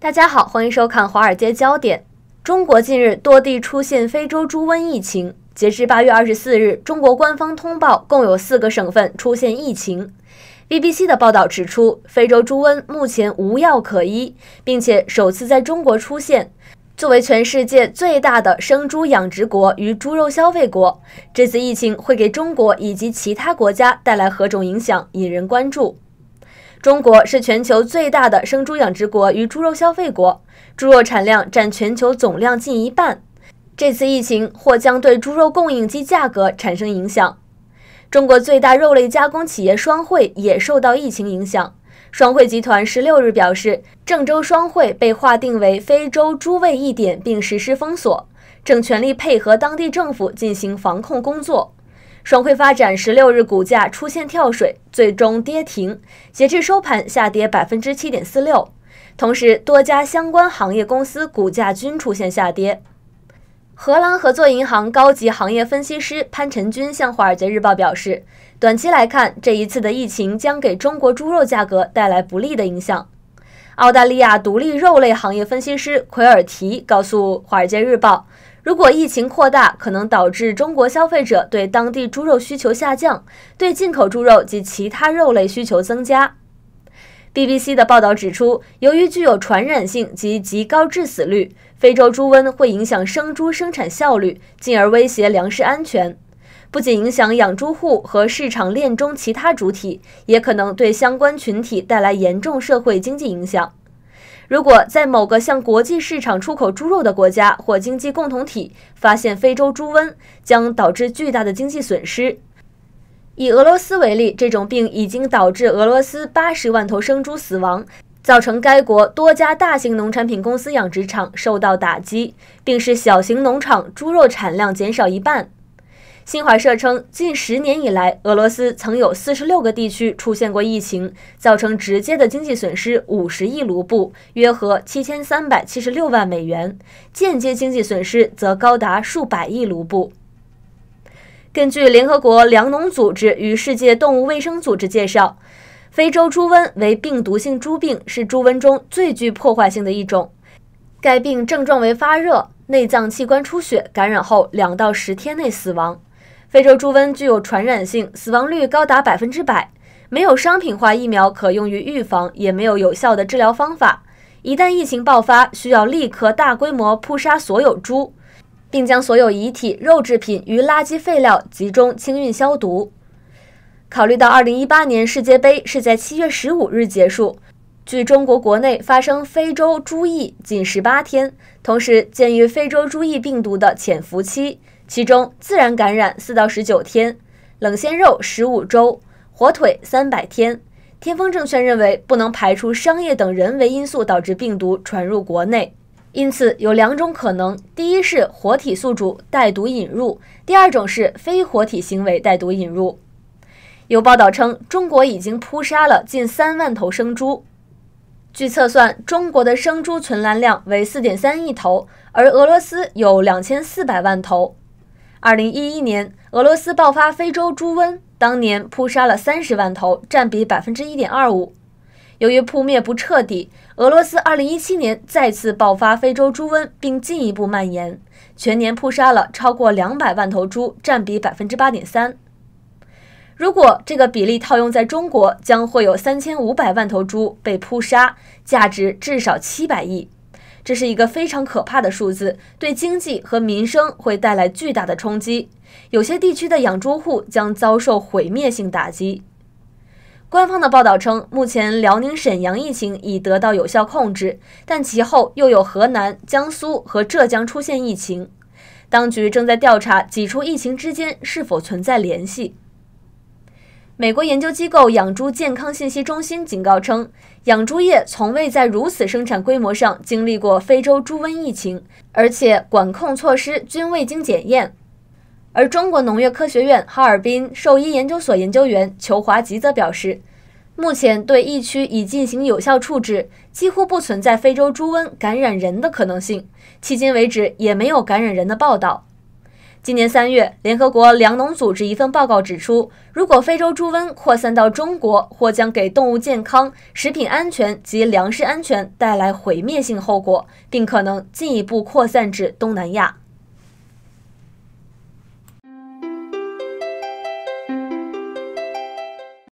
大家好，欢迎收看《华尔街焦点》。中国近日多地出现非洲猪瘟疫情，截至八月二十四日，中国官方通报共有四个省份出现疫情。BBC 的报道指出，非洲猪瘟目前无药可医，并且首次在中国出现。作为全世界最大的生猪养殖国与猪肉消费国，这次疫情会给中国以及其他国家带来何种影响，引人关注。中国是全球最大的生猪养殖国与猪肉消费国，猪肉产量占全球总量近一半。这次疫情或将对猪肉供应及价格产生影响。中国最大肉类加工企业双汇也受到疫情影响。双汇集团十六日表示，郑州双汇被划定为非洲猪瘟疫点并实施封锁，正全力配合当地政府进行防控工作。双汇发展十六日股价出现跳水，最终跌停。截至收盘，下跌百分之七点四六。同时，多家相关行业公司股价均出现下跌。荷兰合作银行高级行业分析师潘晨军向华尔街日报表示，短期来看，这一次的疫情将给中国猪肉价格带来不利的影响。澳大利亚独立肉类行业分析师奎尔提告诉华尔街日报。如果疫情扩大，可能导致中国消费者对当地猪肉需求下降，对进口猪肉及其他肉类需求增加。BBC 的报道指出，由于具有传染性及极高致死率，非洲猪瘟会影响生猪生产效率，进而威胁粮食安全。不仅影响养猪户和市场链中其他主体，也可能对相关群体带来严重社会经济影响。如果在某个向国际市场出口猪肉的国家或经济共同体发现非洲猪瘟，将导致巨大的经济损失。以俄罗斯为例，这种病已经导致俄罗斯80万头生猪死亡，造成该国多家大型农产品公司养殖场受到打击，并使小型农场猪肉产量减少一半。新华社称，近十年以来，俄罗斯曾有四十六个地区出现过疫情，造成直接的经济损失五十亿卢布，约合七千三百七十六万美元；间接经济损失则高达数百亿卢布。根据联合国粮农组织与世界动物卫生组织介绍，非洲猪瘟为病毒性猪病，是猪瘟中最具破坏性的一种。该病症状为发热、内脏器官出血，感染后两到十天内死亡。非洲猪瘟具有传染性，死亡率高达百分之百，没有商品化疫苗可用于预防，也没有有效的治疗方法。一旦疫情爆发，需要立刻大规模扑杀所有猪，并将所有遗体、肉制品与垃圾废料集中清运消毒。考虑到二零一八年世界杯是在七月十五日结束，距中国国内发生非洲猪疫仅十八天，同时鉴于非洲猪疫病毒的潜伏期。其中自然感染四到十九天，冷鲜肉十五周，火腿三百天。天风证券认为，不能排除商业等人为因素导致病毒传入国内，因此有两种可能：第一是活体宿主带毒引入，第二种是非活体行为带毒引入。有报道称，中国已经扑杀了近三万头生猪。据测算，中国的生猪存栏量为四点三亿头，而俄罗斯有两千四百万头。二零一一年，俄罗斯爆发非洲猪瘟，当年扑杀了三十万头，占比百分之一点二五。由于扑灭不彻底，俄罗斯二零一七年再次爆发非洲猪瘟，并进一步蔓延，全年扑杀了超过两百万头猪，占比百分之八点三。如果这个比例套用在中国，将会有三千五百万头猪被扑杀，价值至少七百亿。这是一个非常可怕的数字，对经济和民生会带来巨大的冲击。有些地区的养猪户将遭受毁灭性打击。官方的报道称，目前辽宁沈阳疫情已得到有效控制，但其后又有河南、江苏和浙江出现疫情，当局正在调查几处疫情之间是否存在联系。美国研究机构养猪健康信息中心警告称，养猪业从未在如此生产规模上经历过非洲猪瘟疫情，而且管控措施均未经检验。而中国农业科学院哈尔滨兽医研究所研究员裘华吉则表示，目前对疫区已进行有效处置，几乎不存在非洲猪瘟感染人的可能性，迄今为止也没有感染人的报道。今年三月，联合国粮农组织一份报告指出，如果非洲猪瘟扩散到中国，或将给动物健康、食品安全及粮食安全带来毁灭性后果，并可能进一步扩散至东南亚。